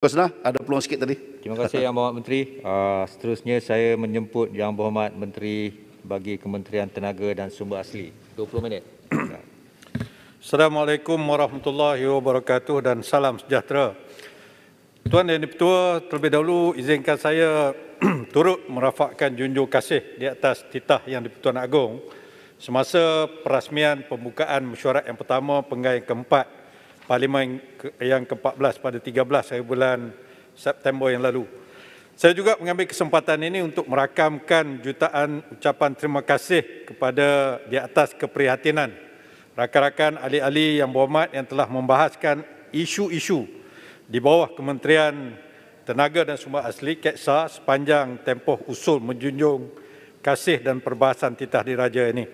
Kesna ada peluang sikit tadi. Terima kasih Yang Berhormat Menteri. Uh, seterusnya saya menjemput Yang Berhormat Menteri bagi Kementerian Tenaga dan Sumber Asli. 20 minit. Assalamualaikum warahmatullahi wabarakatuh dan salam sejahtera. Tuan dan Ketua, terlebih dahulu izinkan saya turut merafakkan junjung kasih di atas titah yang di-Pertuan Agong semasa perasmian pembukaan mesyuarat yang pertama penggai keempat Parlimen yang ke-14 pada 13 hari bulan September yang lalu. Saya juga mengambil kesempatan ini untuk merakamkan jutaan ucapan terima kasih kepada di atas keprihatinan rakan-rakan ahli-ahli yang berhormat yang telah membahaskan isu-isu di bawah Kementerian Tenaga dan Sumber Asli KETSA sepanjang tempoh usul menjunjung kasih dan perbahasan titah diraja ini.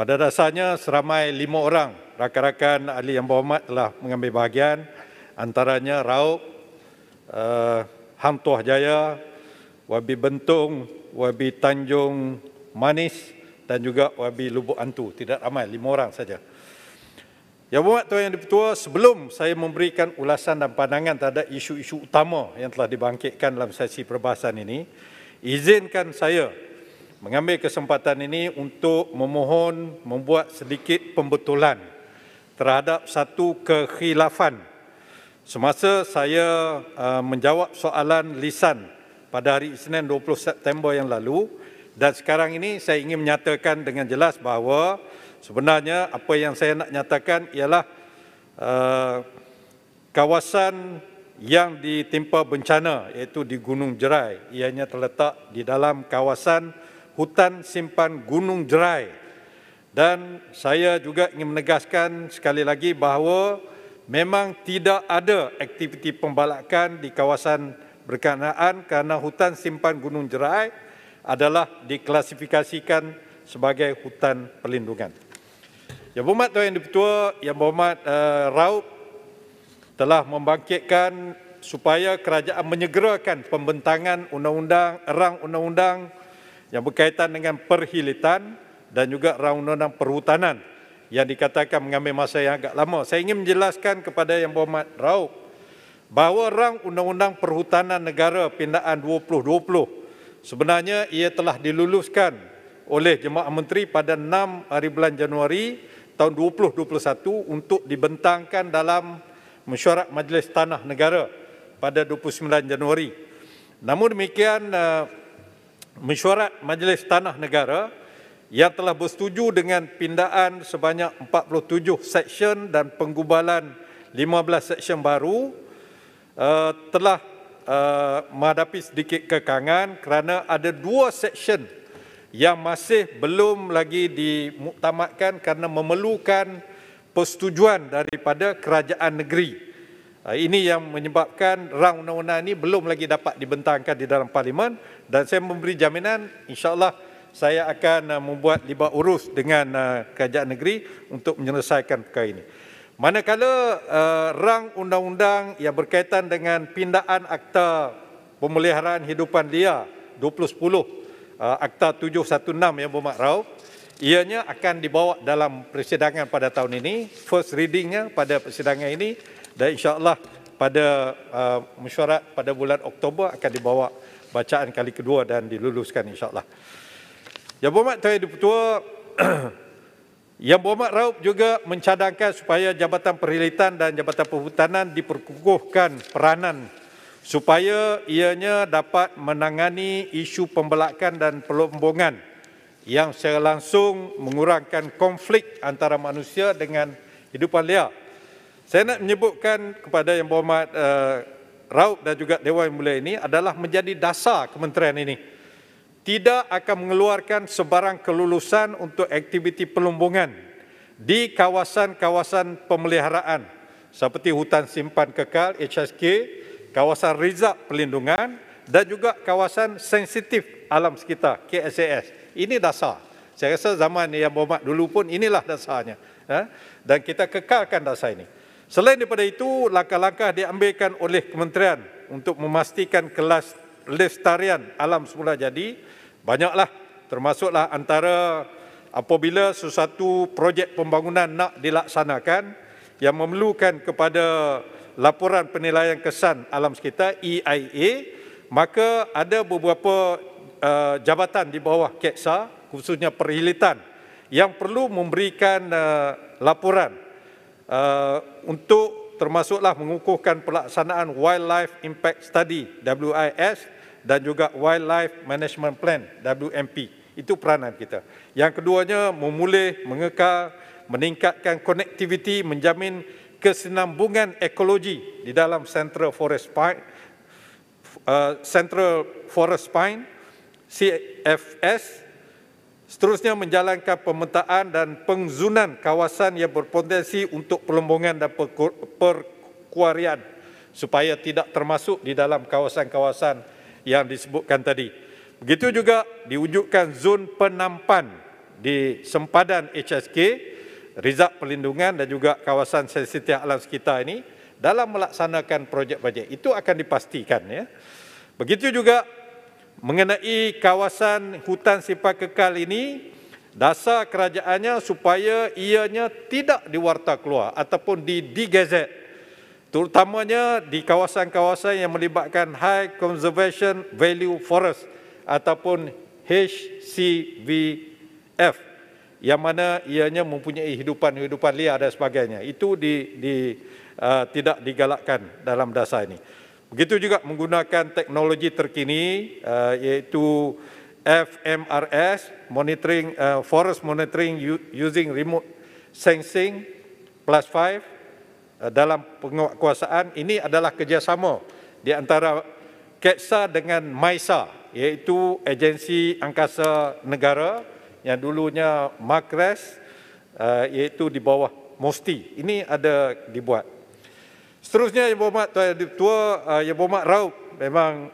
Pada dasarnya seramai lima orang rakan-rakan ahli yang berhormat telah mengambil bahagian antaranya Raub, uh, eh, Hang Tuah Jaya, Wabi Bentong, Wabi Tanjung Manis dan juga Wabi Lubuk Antu. Tidak ramai, lima orang saja. Yang berhormat Tuan Yang Dipertua, sebelum saya memberikan ulasan dan pandangan terhadap isu-isu utama yang telah dibangkitkan dalam sesi perbahasan ini, izinkan saya mengambil kesempatan ini untuk memohon membuat sedikit pembetulan terhadap satu kekhilafan semasa saya uh, menjawab soalan lisan pada hari Isnin 20 September yang lalu dan sekarang ini saya ingin menyatakan dengan jelas bahawa sebenarnya apa yang saya nak nyatakan ialah uh, kawasan yang ditimpa bencana iaitu di Gunung Jerai ianya terletak di dalam kawasan hutan simpan Gunung Jerai dan saya juga ingin menegaskan sekali lagi bahawa memang tidak ada aktiviti pembalakan di kawasan berkenaan kerana hutan simpan Gunung Jerai adalah diklasifikasikan sebagai hutan perlindungan. Yang berhormat Tuan Yang Dipertua, Yang berhormat uh, Raup telah membangkitkan supaya kerajaan menyegerakan pembentangan undang-undang, erang undang-undang yang berkaitan dengan perhilitan dan juga Raun Undang Perhutanan yang dikatakan mengambil masa yang agak lama. Saya ingin menjelaskan kepada Yang Berhormat Raup bahawa Rang Undang-Undang Perhutanan Negara Pindaan 2020 sebenarnya ia telah diluluskan oleh Jemaah Menteri pada 6 hari bulan Januari tahun 2021 untuk dibentangkan dalam mesyuarat Majlis Tanah Negara pada 29 Januari. Namun demikian, eh, mesyuarat Majlis Tanah Negara yang telah bersetuju dengan pindaan sebanyak 47 seksyen dan penggubalan 15 seksyen baru uh, telah uh, menghadapi sedikit kekangan kerana ada dua seksyen yang masih belum lagi dimuktamadkan kerana memerlukan persetujuan daripada kerajaan negeri. Eh, ini yang menyebabkan rang undang-undang ini belum lagi dapat dibentangkan di dalam parlimen dan saya memberi jaminan insyaallah saya akan uh, membuat libat urus dengan uh, kerajaan negeri untuk menyelesaikan perkara ini. Manakala uh, rang undang-undang yang berkaitan dengan pindaan Akta Pemeliharaan Hidupan dia 2010 uh, Akta 716 yang Rauf, ianya akan dibawa dalam persidangan pada tahun ini first readingnya pada persidangan ini dan insya-Allah pada uh, mesyuarat pada bulan Oktober akan dibawa bacaan kali kedua dan diluluskan insya-Allah. Yang berhormat Tuan Yang Dipertua, Yang berhormat Raup juga mencadangkan supaya Jabatan Perhilitan dan Jabatan Perhutanan diperkukuhkan peranan supaya ianya dapat menangani isu pembelakan dan pelombongan yang secara langsung mengurangkan konflik antara manusia dengan hidupan liar. Saya nak menyebutkan kepada Yang Berhormat uh, Raup dan juga Dewan Mulia ini adalah menjadi dasar kementerian ini tidak akan mengeluarkan sebarang kelulusan untuk aktiviti pelumbungan di kawasan-kawasan pemeliharaan seperti hutan simpan kekal HSK, kawasan rizab pelindungan dan juga kawasan sensitif alam sekitar KSAS. Ini dasar. Saya rasa zaman yang bermak dulu pun inilah dasarnya. Ha? Dan kita kekalkan dasar ini. Selain daripada itu, langkah-langkah diambilkan oleh kementerian untuk memastikan kelas Lestarian alam semula jadi banyaklah termasuklah antara apabila sesuatu projek pembangunan nak dilaksanakan yang memerlukan kepada laporan penilaian kesan alam sekitar EIA maka ada beberapa uh, jabatan di bawah KEKSA khususnya perhilitan yang perlu memberikan uh, laporan uh, untuk termasuklah mengukuhkan pelaksanaan Wildlife Impact Study WIS dan juga Wildlife Management Plan WMP. Itu peranan kita. Yang keduanya memulih, mengekal, meningkatkan konektiviti, menjamin kesinambungan ekologi di dalam Central Forest Pine, uh, Central Forest Pine CFS seterusnya menjalankan pemetaan dan pengzunan kawasan yang berpotensi untuk pelombongan dan perkuarian supaya tidak termasuk di dalam kawasan-kawasan yang disebutkan tadi. Begitu juga diwujudkan zon penampan di sempadan HSK, rizab pelindungan dan juga kawasan sensitif alam sekitar ini dalam melaksanakan projek-projek. Itu akan dipastikan. ya. Begitu juga mengenai kawasan hutan simpan kekal ini dasar kerajaannya supaya ianya tidak diwarta keluar ataupun di digazet terutamanya di kawasan-kawasan yang melibatkan high conservation value forest ataupun HCVF yang mana ianya mempunyai hidupan-hidupan liar dan sebagainya itu di, di uh, tidak digalakkan dalam dasar ini Begitu juga menggunakan teknologi terkini eh, iaitu FMRS, monitoring eh, forest monitoring using remote sensing plus five eh, dalam penguatkuasaan ini adalah kerjasama di antara KETSA dengan MAISA iaitu agensi angkasa negara yang dulunya MAKRES iaitu di bawah MOSTI. Ini ada dibuat. Seterusnya Yang Berhormat Tuan Yang Tua uh, Yang Berhormat Raup memang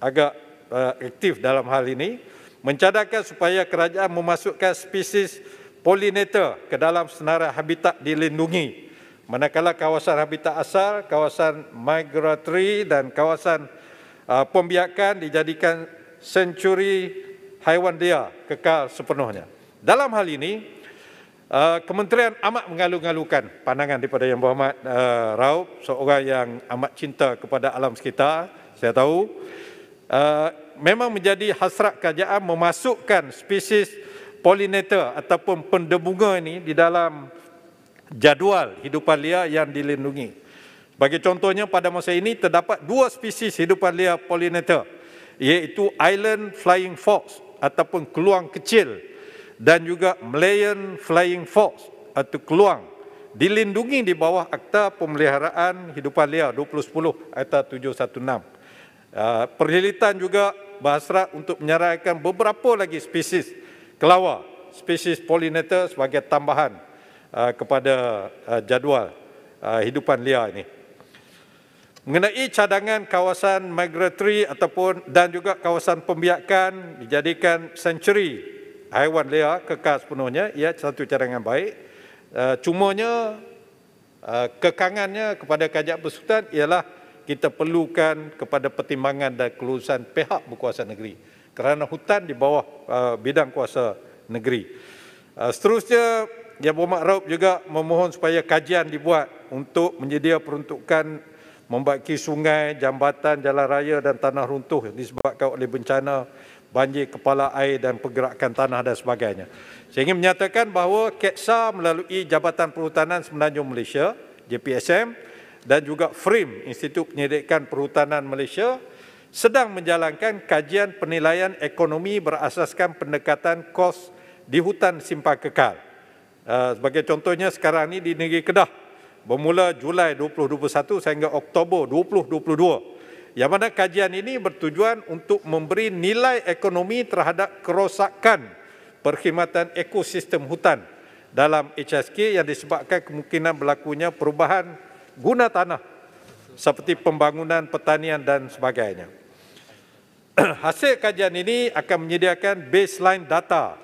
agak uh, aktif dalam hal ini mencadangkan supaya kerajaan memasukkan spesies pollinator ke dalam senarai habitat dilindungi manakala kawasan habitat asal, kawasan migratory dan kawasan uh, pembiakan dijadikan sanctuary haiwan dia kekal sepenuhnya. Dalam hal ini, Uh, kementerian amat mengalu-ngalukan pandangan daripada Yang Berhormat uh, Raup, seorang yang amat cinta kepada alam sekitar, saya tahu. Uh, memang menjadi hasrat kerajaan memasukkan spesies pollinator ataupun pendebunga ini di dalam jadual hidupan liar yang dilindungi. Bagi contohnya pada masa ini terdapat dua spesies hidupan liar pollinator iaitu Island Flying Fox ataupun keluang kecil dan juga Malayan Flying Fox atau Keluang dilindungi di bawah Akta Pemeliharaan Hidupan Liar 2010 Akta 716. Uh, ah, perhilitan juga berhasrat untuk menyerahkan beberapa lagi spesies kelawar, spesies pollinator sebagai tambahan uh, kepada uh, jadual uh, hidupan liar ini. Mengenai cadangan kawasan migratory ataupun dan juga kawasan pembiakan dijadikan sanctuary haiwan liar kekal sepenuhnya ia satu cadangan baik eh, cumanya eh, kekangannya kepada kajak bersultan ialah kita perlukan kepada pertimbangan dan kelulusan pihak berkuasa negeri kerana hutan di bawah eh, bidang kuasa negeri seterusnya yang Muhammad Raub juga memohon supaya kajian dibuat untuk menyedia peruntukan membaiki sungai, jambatan, jalan raya dan tanah runtuh disebabkan oleh bencana banjir kepala air dan pergerakan tanah dan sebagainya. Saya ingin menyatakan bahawa KETSA melalui Jabatan Perhutanan Semenanjung Malaysia, JPSM dan juga FRIM, Institut Penyelidikan Perhutanan Malaysia sedang menjalankan kajian penilaian ekonomi berasaskan pendekatan kos di hutan simpan kekal. Eh, sebagai contohnya sekarang ini di negeri Kedah bermula Julai 2021 sehingga Oktober 2022 yang mana kajian ini bertujuan untuk memberi nilai ekonomi terhadap kerosakan perkhidmatan ekosistem hutan dalam HSK yang disebabkan kemungkinan berlakunya perubahan guna tanah seperti pembangunan pertanian dan sebagainya. Hasil kajian ini akan menyediakan baseline data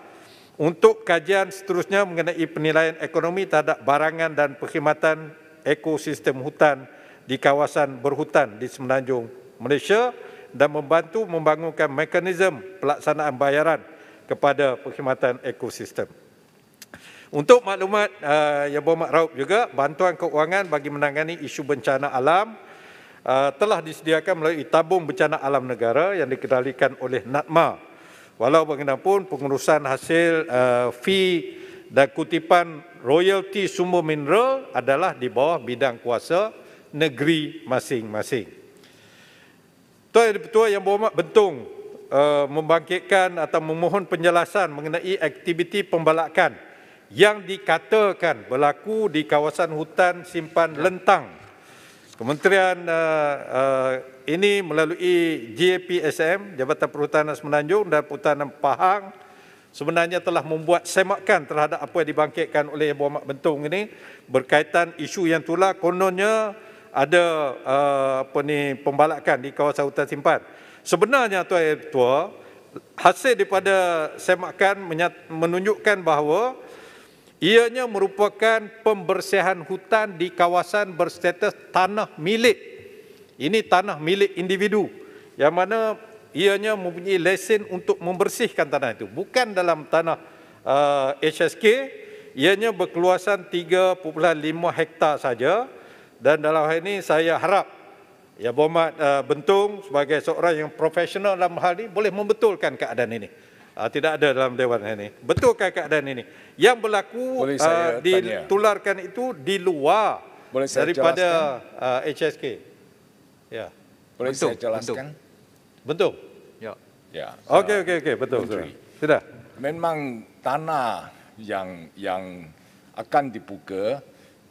untuk kajian seterusnya mengenai penilaian ekonomi terhadap barangan dan perkhidmatan ekosistem hutan di kawasan berhutan di Semenanjung Malaysia dan membantu membangunkan mekanisme pelaksanaan bayaran kepada perkhidmatan ekosistem. Untuk maklumat uh, yang berhormat Raup juga, bantuan keuangan bagi menangani isu bencana alam uh, telah disediakan melalui tabung bencana alam negara yang dikendalikan oleh NADMA. Walau bagaimanapun, pengurusan hasil uh, fee dan kutipan royalty sumber mineral adalah di bawah bidang kuasa negeri masing-masing. Tuan Ketua Yang Berhormat Bentung uh, membangkitkan atau memohon penjelasan mengenai aktiviti pembalakan yang dikatakan berlaku di kawasan hutan simpan ya. lentang. Kementerian uh, uh, ini melalui JPSM, Jabatan Perhutanan Semenanjung dan Perhutanan Pahang sebenarnya telah membuat semakan terhadap apa yang dibangkitkan oleh Yang Berhormat Bentung ini berkaitan isu yang tulah kononnya ada uh, apa ni pembalakan di kawasan hutan simpan. Sebenarnya tuan yang tua hasil daripada semakan menunjukkan bahawa ianya merupakan pembersihan hutan di kawasan berstatus tanah milik. Ini tanah milik individu yang mana ianya mempunyai lesen untuk membersihkan tanah itu bukan dalam tanah uh, eh, HSK ianya berkeluasan 3.5 hektar saja. Dan dalam hal ini saya harap Ya Bomat uh, Bentung sebagai seorang yang profesional dalam hal ini boleh membetulkan keadaan ini. Uh, tidak ada dalam dewan ini. Betulkan keadaan ini. Yang berlaku uh, ditularkan itu di luar boleh saya daripada uh, ah, HSK. Ya. Boleh Bentung. saya jelaskan? Bentung. Ya. Ya. Okey okey okey betul betul. Sudah. Memang tanah yang yang akan dibuka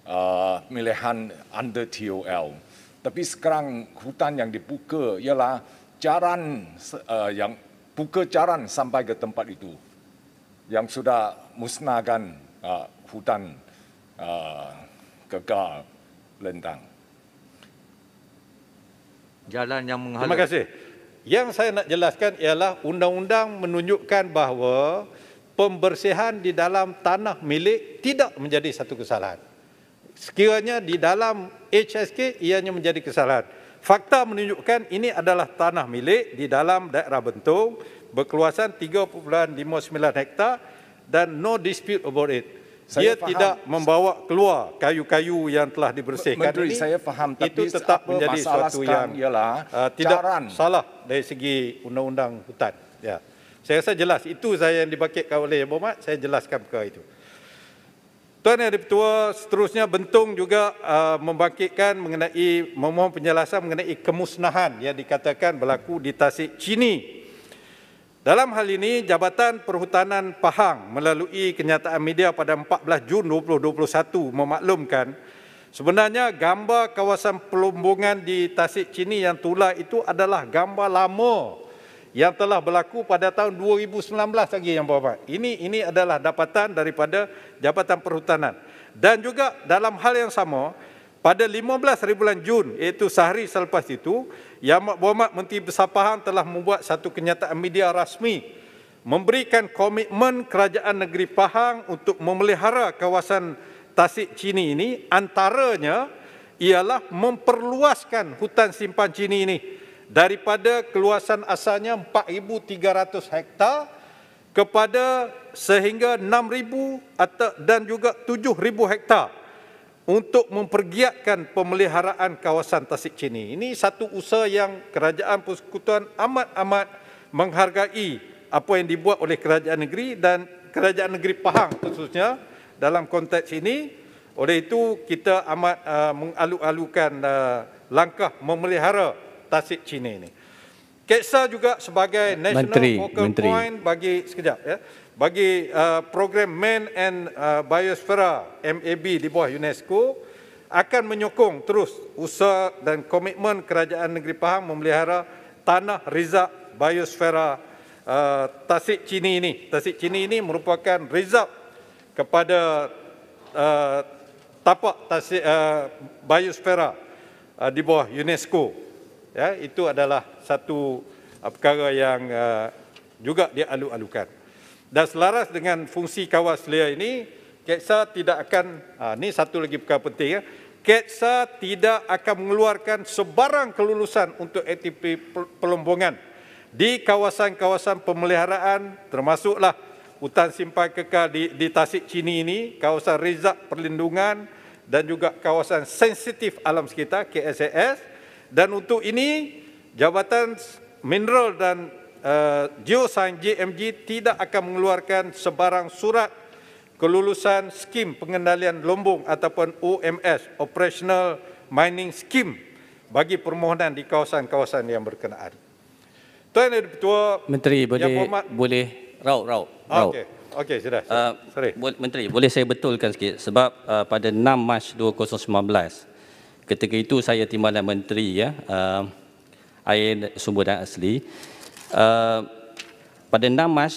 pemilihan ah, uh, under TOL. Tapi sekarang hutan yang dibuka ialah jalan uh, ah, yang buka jalan sampai ke tempat itu yang sudah musnahkan uh, hutan uh, kegar lentang. Jalan yang menghalang. Terima kasih. Yang saya nak jelaskan ialah undang-undang menunjukkan bahawa pembersihan di dalam tanah milik tidak menjadi satu kesalahan sekiranya di dalam HSK ianya menjadi kesalahan. Fakta menunjukkan ini adalah tanah milik di dalam daerah Bentong berkeluasan 3.59 hektar dan no dispute about it. Saya Dia faham. tidak membawa keluar kayu-kayu yang telah dibersihkan Menteri, ini. saya faham tapi itu tetap menjadi suatu yang ialah uh, tidak caran. salah dari segi undang-undang hutan. Ya. Saya rasa jelas itu saya yang dibakitkan oleh Yang Berhormat, saya jelaskan perkara itu. Tuan Yang Dipertua, seterusnya Bentung juga uh, membangkitkan mengenai memohon penjelasan mengenai kemusnahan yang dikatakan berlaku di Tasik Cini. Dalam hal ini, Jabatan Perhutanan Pahang melalui kenyataan media pada 14 Jun 2021 memaklumkan sebenarnya gambar kawasan pelombongan di Tasik Cini yang tular itu adalah gambar lama yang telah berlaku pada tahun 2019 lagi yang berhormat. Ini ini adalah dapatan daripada Jabatan Perhutanan. Dan juga dalam hal yang sama, pada 15 hari bulan Jun, iaitu sehari selepas itu, Yang Berhormat Menteri Besar Pahang telah membuat satu kenyataan media rasmi memberikan komitmen Kerajaan Negeri Pahang untuk memelihara kawasan Tasik Cini ini antaranya ialah memperluaskan hutan simpan Cini ini daripada keluasan asalnya 4300 hektar kepada sehingga 6000 atau dan juga 7000 hektar untuk mempergiatkan pemeliharaan kawasan Tasik Cini. Ini satu usaha yang kerajaan persekutuan amat-amat menghargai apa yang dibuat oleh kerajaan negeri dan kerajaan negeri Pahang khususnya dalam konteks ini. Oleh itu kita amat uh, mengalu-alukan uh, langkah memelihara Tasik Cina ini. Keksa juga sebagai national Menteri, focal Menteri. point bagi sekejap ya. Bagi uh, program Man and uh, Biosphere MAB di bawah UNESCO akan menyokong terus usaha dan komitmen kerajaan negeri Pahang memelihara tanah rizab biosfera uh, Tasik Cini ini. Tasik Cini ini merupakan rizab kepada uh, tapak tasik uh, biosfera uh, di bawah UNESCO ya itu adalah satu uh, perkara yang uh, juga alu alukan dan selaras dengan fungsi kawal selia ini KETSA tidak akan uh, ini satu lagi perkara penting ya KETSA tidak akan mengeluarkan sebarang kelulusan untuk aktiviti pelombongan di kawasan-kawasan pemeliharaan termasuklah hutan simpan kekal di, di Tasik Cini ini, kawasan rezak perlindungan dan juga kawasan sensitif alam sekitar KSAS dan untuk ini, Jabatan Mineral dan eh, Geosain JMG tidak akan mengeluarkan sebarang surat kelulusan skim pengendalian lombong ataupun OMS, Operational Mining Scheme bagi permohonan di kawasan-kawasan yang berkenaan. Tuan Yang Dipertua, Menteri boleh, yang boleh raup, raup. raup. Okey, Okey, sudah. Uh, Menteri, boleh saya betulkan sikit sebab uh, pada 6 Mac 2019, Ketika itu saya timbalan menteri ya, uh, air sumber dan asli. Uh, pada 6 Mac,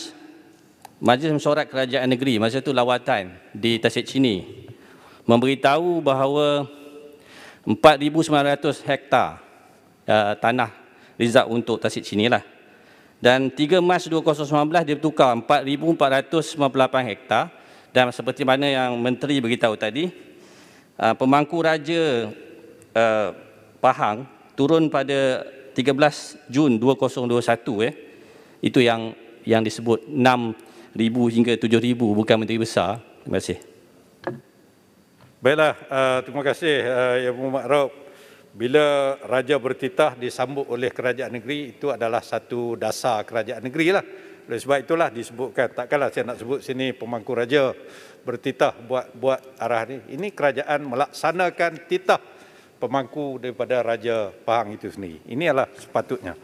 Majlis Mesyuarat Kerajaan Negeri, masa itu lawatan di Tasik Cini, memberitahu bahawa 4,900 hektar uh, tanah rizab untuk Tasik Cini lah. Dan 3 Mac 2019 dia bertukar 4,498 hektar dan seperti mana yang menteri beritahu tadi, pemangku raja Eh, Pahang turun pada 13 Jun 2021 eh. Itu yang yang disebut 6000 hingga 7000 bukan menteri besar. Terima kasih. Baiklah, uh, terima kasih uh, eh, Yang Mulia Makrob. Bila raja bertitah disambut oleh kerajaan negeri itu adalah satu dasar kerajaan negeri lah. Oleh sebab itulah disebutkan, takkanlah saya nak sebut sini pemangku raja bertitah buat buat arah ini. Ini kerajaan melaksanakan titah pemangku daripada Raja Pahang itu sendiri. Ini adalah sepatutnya.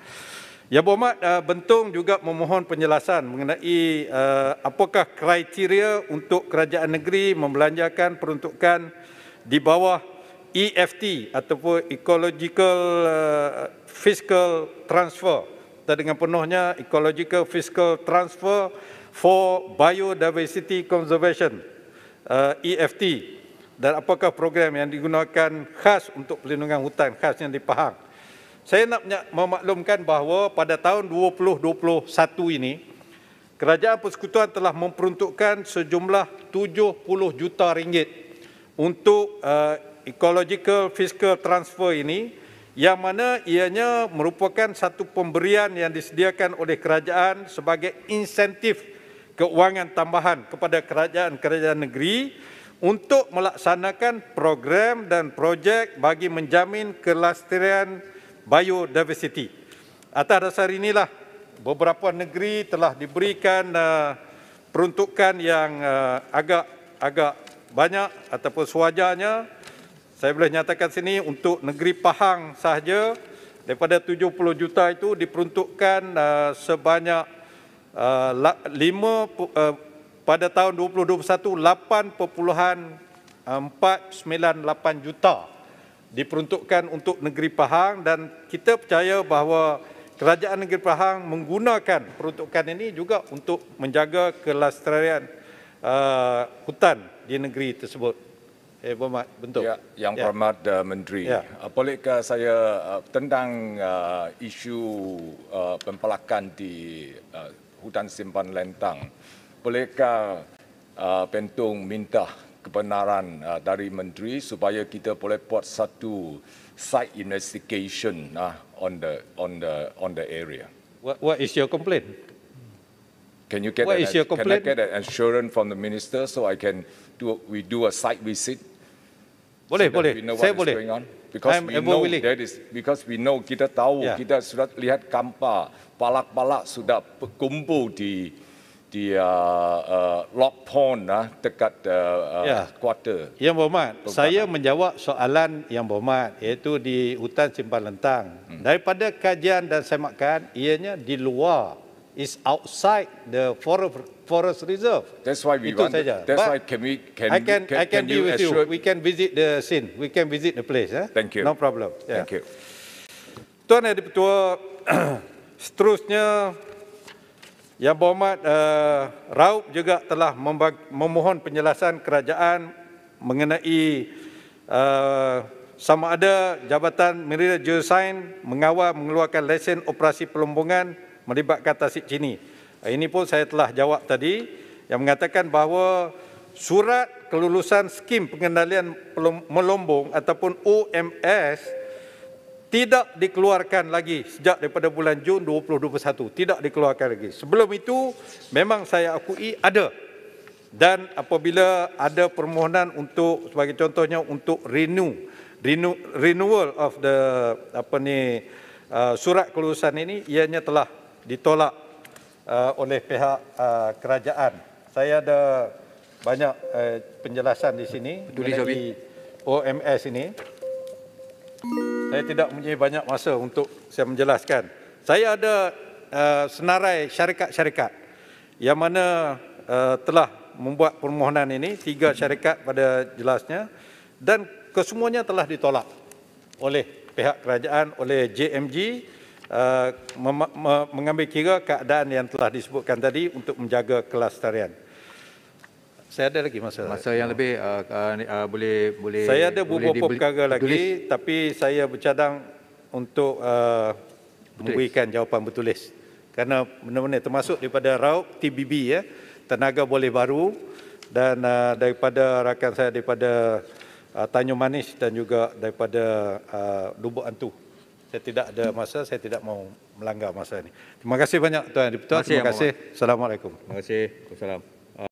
Ya Berhormat, uh, Bentung juga memohon penjelasan mengenai uh, apakah kriteria untuk kerajaan negeri membelanjakan peruntukan di bawah EFT ataupun Ecological uh, Fiscal Transfer atau dengan penuhnya Ecological Fiscal Transfer for Biodiversity Conservation EFT dan apakah program yang digunakan khas untuk pelindungan hutan khasnya di Pahang. Saya nak memaklumkan bahawa pada tahun 2021 ini, Kerajaan Persekutuan telah memperuntukkan sejumlah 70 juta ringgit untuk uh, ecological fiscal transfer ini yang mana ianya merupakan satu pemberian yang disediakan oleh kerajaan sebagai insentif keuangan tambahan kepada kerajaan-kerajaan negeri untuk melaksanakan program dan projek bagi menjamin kelestarian biodiversiti. Atas dasar inilah beberapa negeri telah diberikan uh, peruntukan yang uh, agak agak banyak ataupun sewajarnya. Saya boleh nyatakan sini untuk negeri Pahang sahaja daripada 70 juta itu diperuntukkan uh, sebanyak uh, 5 uh, pada tahun 2021 8.498 juta diperuntukkan untuk negeri Pahang dan kita percaya bahawa kerajaan negeri Pahang menggunakan peruntukan ini juga untuk menjaga kelestarian uh, hutan di negeri tersebut. Eh Bermat, bentuk. Ya, yang hormat ya. uh, menteri. Ya. Uh, bolehkah saya uh, tentang uh, isu uh, pempelakan di uh, hutan simpan Lentang? bolehkah uh, Pentung minta kebenaran uh, dari menteri supaya kita boleh buat satu site investigation uh, on the on the on the area. What, what is your complaint? Can you get what an, is your complaint? Can I get an assurance from the minister so I can do a, we do a site visit? Boleh, so boleh. Saya boleh. Because we know willing. that is because we know kita tahu yeah. kita sudah lihat kampar palak-palak sudah kumpul di di uh, uh, lock pond ah, uh, dekat uh, ya. quarter. Yang berhormat, Pembangan. saya menjawab soalan yang berhormat iaitu di hutan simpan lentang. Hmm. Daripada kajian dan semakan, ianya di luar is outside the forest forest reserve. That's why we Itu want saja. That's But why can we can I can, can, I can, can be you with assure... you. We can visit the scene. We can visit the place. Eh? Thank you. No problem. Yeah. Thank you. Tuan Yang Dipertua, seterusnya yang berhormat uh, Raup juga telah memohon penjelasan kerajaan mengenai uh, sama ada Jabatan Merida Geosain mengawal mengeluarkan lesen operasi pelombongan melibatkan tasik Cini. Eh, ini pun saya telah jawab tadi yang mengatakan bahawa surat kelulusan skim pengendalian melombong ataupun OMS tidak dikeluarkan lagi sejak daripada bulan Jun 2021 tidak dikeluarkan lagi sebelum itu memang saya akui ada dan apabila ada permohonan untuk sebagai contohnya untuk renew, renew renewal of the apa ni uh, surat kelulusan ini ianya telah ditolak uh, oleh pihak uh, kerajaan saya ada banyak uh, penjelasan di sini Betul, OMS ini Thank you saya tidak mempunyai banyak masa untuk saya menjelaskan. Saya ada uh, senarai syarikat-syarikat yang mana uh, telah membuat permohonan ini, tiga syarikat pada jelasnya dan kesemuanya telah ditolak oleh pihak kerajaan, oleh JMG uh, eh, mengambil kira keadaan yang telah disebutkan tadi untuk menjaga kelas tarian saya ada lagi masa. Masa yang lebih uh, uh, uh, boleh boleh Saya ada beberapa perkara lagi tapi saya bercadang untuk uh, memberikan jawapan bertulis. karena benar-benar termasuk daripada RAUK TBB ya, tenaga boleh baru dan uh, daripada rakan saya daripada uh, Tanjung Manis dan juga daripada uh, Lubuk Antu. Saya tidak ada masa, saya tidak mau melanggar masa ini. Terima kasih banyak Tuan Deputi. Terima, terima kasih. Assalamualaikum. Terima kasih. Assalamualaikum.